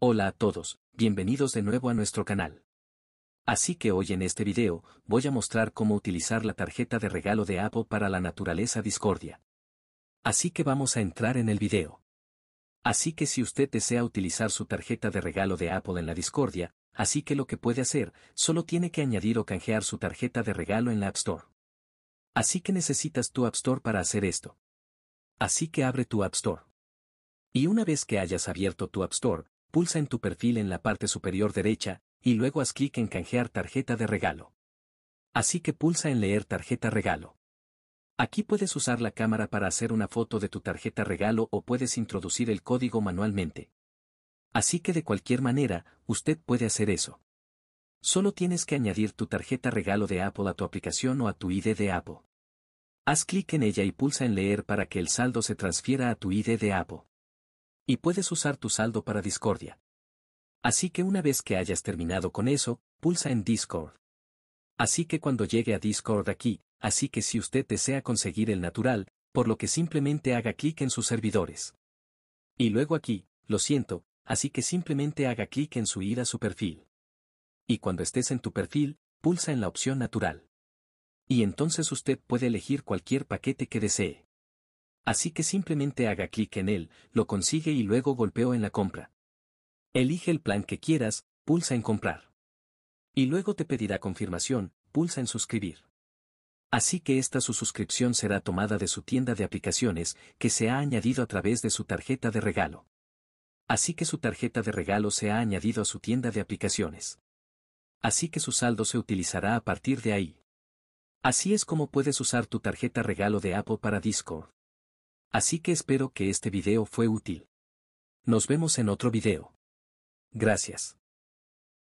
Hola a todos, bienvenidos de nuevo a nuestro canal. Así que hoy en este video, voy a mostrar cómo utilizar la tarjeta de regalo de Apple para la naturaleza Discordia. Así que vamos a entrar en el video. Así que si usted desea utilizar su tarjeta de regalo de Apple en la Discordia, así que lo que puede hacer, solo tiene que añadir o canjear su tarjeta de regalo en la App Store. Así que necesitas tu App Store para hacer esto. Así que abre tu App Store. Y una vez que hayas abierto tu App Store, pulsa en tu perfil en la parte superior derecha, y luego haz clic en Canjear tarjeta de regalo. Así que pulsa en Leer tarjeta regalo. Aquí puedes usar la cámara para hacer una foto de tu tarjeta regalo o puedes introducir el código manualmente. Así que de cualquier manera, usted puede hacer eso. Solo tienes que añadir tu tarjeta regalo de Apple a tu aplicación o a tu ID de Apple. Haz clic en ella y pulsa en leer para que el saldo se transfiera a tu ID de Apple y puedes usar tu saldo para Discordia. Así que una vez que hayas terminado con eso, pulsa en Discord. Así que cuando llegue a Discord aquí, así que si usted desea conseguir el natural, por lo que simplemente haga clic en sus servidores. Y luego aquí, lo siento, así que simplemente haga clic en su ir a su perfil. Y cuando estés en tu perfil, pulsa en la opción natural. Y entonces usted puede elegir cualquier paquete que desee. Así que simplemente haga clic en él, lo consigue y luego golpeo en la compra. Elige el plan que quieras, pulsa en comprar. Y luego te pedirá confirmación, pulsa en suscribir. Así que esta su suscripción será tomada de su tienda de aplicaciones que se ha añadido a través de su tarjeta de regalo. Así que su tarjeta de regalo se ha añadido a su tienda de aplicaciones. Así que su saldo se utilizará a partir de ahí. Así es como puedes usar tu tarjeta regalo de Apple para Discord. Así que espero que este video fue útil. Nos vemos en otro video. Gracias.